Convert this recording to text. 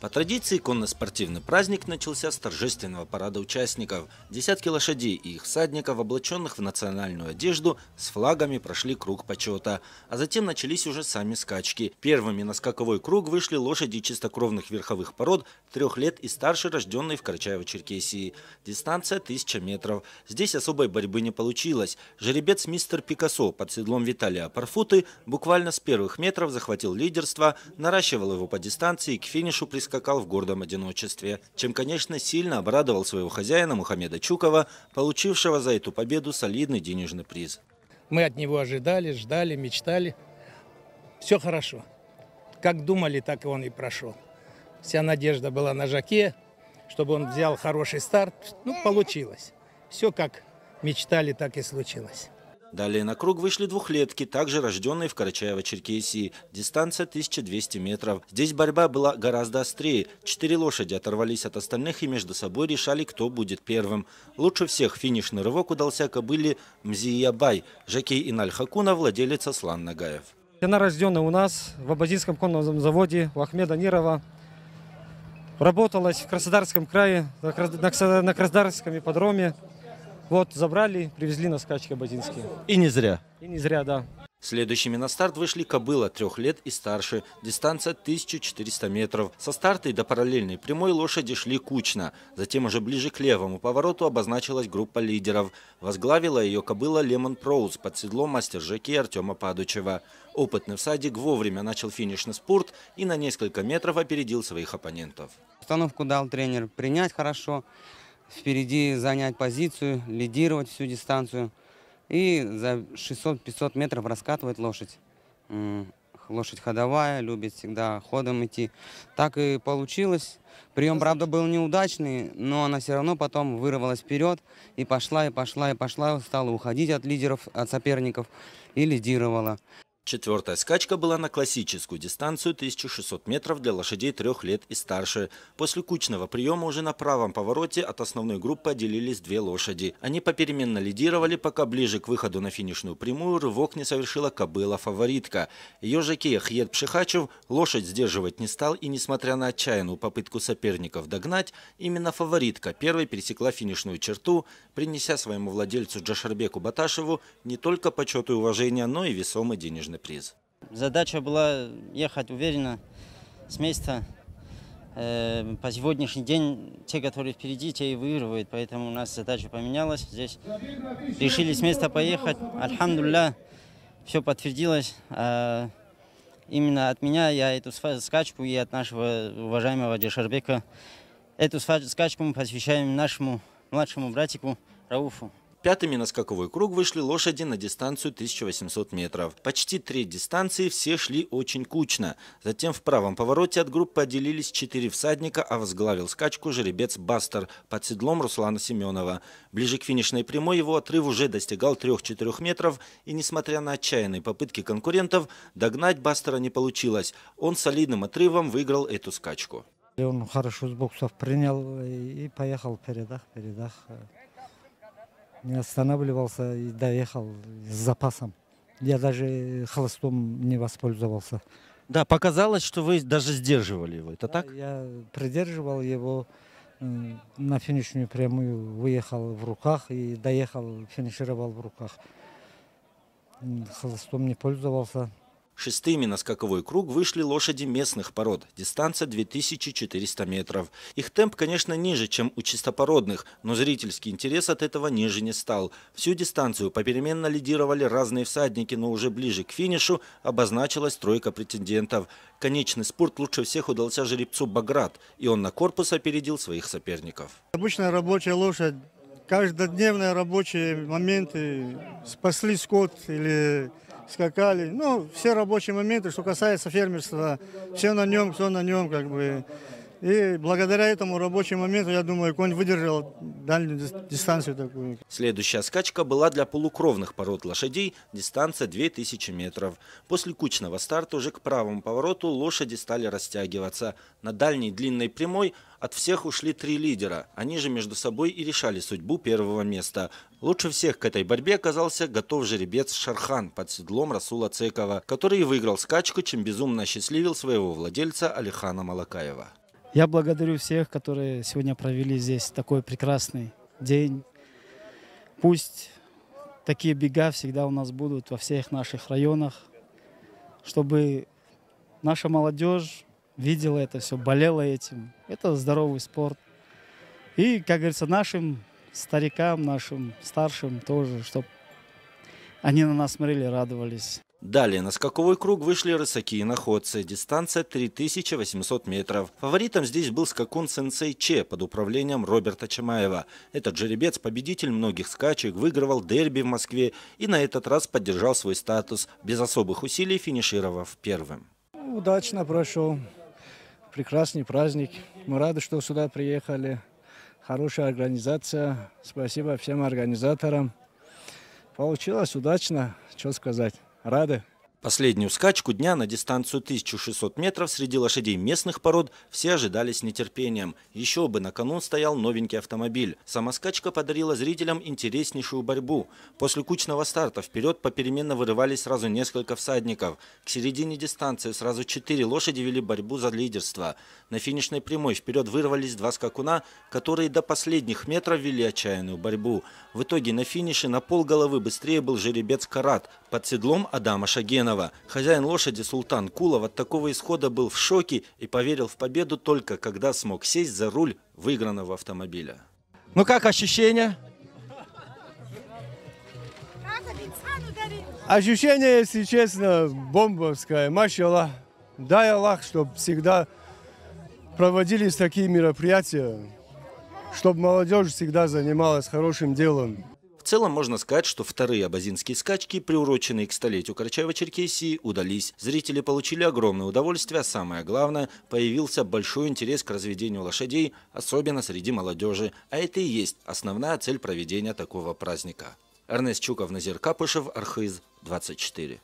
По традиции конно-спортивный праздник начался с торжественного парада участников. Десятки лошадей и их всадников, облаченных в национальную одежду, с флагами прошли круг почета. А затем начались уже сами скачки. Первыми на скаковой круг вышли лошади чистокровных верховых пород, трех лет и старше, рожденные в Карачаево-Черкесии. Дистанция 1000 метров. Здесь особой борьбы не получилось. Жеребец мистер Пикассо под седлом Виталия Парфуты буквально с первых метров захватил лидерство, наращивал его по дистанции и к финишу прискакал скакал в гордом одиночестве, чем, конечно, сильно обрадовал своего хозяина Мухаммеда Чукова, получившего за эту победу солидный денежный приз. Мы от него ожидали, ждали, мечтали. Все хорошо. Как думали, так и он и прошел. Вся надежда была на Жаке, чтобы он взял хороший старт. Ну, получилось. Все как мечтали, так и случилось. Далее на круг вышли двухлетки, также рожденные в Карачаево-Черкесии. Дистанция 1200 метров. Здесь борьба была гораздо острее. Четыре лошади оторвались от остальных и между собой решали, кто будет первым. Лучше всех финишный рывок удался кобыле Мзиябай, Жакей Иналь Хакуна, владелец Аслан Нагаев. Она рождена у нас в Абазинском конном заводе у Ахмеда Нирова. Работалась в Краснодарском крае, на Краснодарском ипподроме. Вот, забрали, привезли на скачки абазинские. И не зря. И не зря, да. Следующими на старт вышли кобыла трех лет и старше. Дистанция 1400 метров. Со старта и до параллельной прямой лошади шли кучно. Затем уже ближе к левому повороту обозначилась группа лидеров. Возглавила ее кобыла Лемон Проуз под седлом мастер Жеки Артема Падучева. Опытный всадик вовремя начал финишный спорт и на несколько метров опередил своих оппонентов. Установку дал тренер принять хорошо впереди занять позицию, лидировать всю дистанцию. И за 600-500 метров раскатывает лошадь. Лошадь ходовая, любит всегда ходом идти. Так и получилось. Прием, правда, был неудачный, но она все равно потом вырвалась вперед и пошла, и пошла, и пошла, стала уходить от лидеров, от соперников и лидировала. Четвертая скачка была на классическую дистанцию 1600 метров для лошадей трех лет и старше. После кучного приема уже на правом повороте от основной группы отделились две лошади. Они попеременно лидировали, пока ближе к выходу на финишную прямую рывок не совершила кобыла-фаворитка. Ее жокей Хьет Пшихачев лошадь сдерживать не стал и, несмотря на отчаянную попытку соперников догнать, именно фаворитка первой пересекла финишную черту, принеся своему владельцу Джашарбеку Баташеву не только почет и уважение, но и весомый денежный денежный приз. Задача была ехать уверенно с места. Э, по сегодняшний день те, которые впереди, те и выигрывают. Поэтому у нас задача поменялась. Здесь решили с места поехать. Альхамдулля, все подтвердилось. А, именно от меня я эту скачку и от нашего уважаемого Дешарбека эту скачку мы посвящаем нашему младшему братику Рауфу. Пятыми на скаковой круг вышли лошади на дистанцию 1800 метров. Почти треть дистанции все шли очень кучно. Затем в правом повороте от группы отделились четыре всадника, а возглавил скачку жеребец Бастер под седлом Руслана Семенова. Ближе к финишной прямой его отрыв уже достигал 3-4 метров, и несмотря на отчаянные попытки конкурентов, догнать Бастера не получилось. Он солидным отрывом выиграл эту скачку. Он хорошо с боксов принял и поехал передах, передах. Э не останавливался и доехал с запасом. Я даже холостом не воспользовался. Да, показалось, что вы даже сдерживали его, это да, так? Я придерживал его э, на финишную прямую, выехал в руках и доехал, финишировал в руках. Холостом не пользовался. Шестыми на скаковой круг вышли лошади местных пород, дистанция 2400 метров. Их темп, конечно, ниже, чем у чистопородных, но зрительский интерес от этого ниже не стал. Всю дистанцию попеременно лидировали разные всадники, но уже ближе к финишу обозначилась тройка претендентов. Конечный спорт лучше всех удался жеребцу Баграт, и он на корпус опередил своих соперников. Обычная рабочая лошадь, каждодневные рабочие моменты, спасли скот или скакали. Ну, все рабочие моменты, что касается фермерства, все на нем, все на нем, как бы. И благодаря этому рабочему моменту, я думаю, конь выдержал дальнюю дистанцию такую. Следующая скачка была для полукровных пород лошадей, дистанция 2000 метров. После кучного старта уже к правому повороту лошади стали растягиваться. На дальней длинной прямой от всех ушли три лидера. Они же между собой и решали судьбу первого места. Лучше всех к этой борьбе оказался готов жеребец Шархан под седлом Расула Цекова, который выиграл скачку, чем безумно осчастливил своего владельца Алихана Малакаева. Я благодарю всех, которые сегодня провели здесь такой прекрасный день. Пусть такие бега всегда у нас будут во всех наших районах, чтобы наша молодежь видела это все, болела этим. Это здоровый спорт. И, как говорится, нашим старикам, нашим старшим тоже, чтобы они на нас смотрели, радовались. Далее на скаковой круг вышли рысаки и находцы. Дистанция 3800 метров. Фаворитом здесь был скакун сенсей Че под управлением Роберта Чамаева. Этот жеребец, победитель многих скачек, выигрывал дерби в Москве и на этот раз поддержал свой статус, без особых усилий финишировав первым. Удачно прошел. Прекрасный праздник. Мы рады, что сюда приехали. Хорошая организация. Спасибо всем организаторам. Получилось удачно, что сказать. Рады. Последнюю скачку дня на дистанцию 1600 метров среди лошадей местных пород все ожидали с нетерпением. Еще бы, на кону стоял новенький автомобиль. Сама скачка подарила зрителям интереснейшую борьбу. После кучного старта вперед попеременно вырывались сразу несколько всадников. К середине дистанции сразу четыре лошади вели борьбу за лидерство. На финишной прямой вперед вырвались два скакуна, которые до последних метров вели отчаянную борьбу. В итоге на финише на пол головы быстрее был жеребец Карат, под седлом Адама Шагенова. Хозяин лошади Султан Кулов от такого исхода был в шоке и поверил в победу только когда смог сесть за руль выигранного автомобиля. Ну как ощущения? Ощущение, если честно, бомбовское. Машаллах. Дай Аллах, чтобы всегда проводились такие мероприятия, чтобы молодежь всегда занималась хорошим делом целом можно сказать, что вторые абазинские скачки, приуроченные к столетию Карачаева-Черкесии, удались. Зрители получили огромное удовольствие, а самое главное, появился большой интерес к разведению лошадей, особенно среди молодежи. А это и есть основная цель проведения такого праздника. Эрнест Чуков, Назир Капышев, Архиз, 24.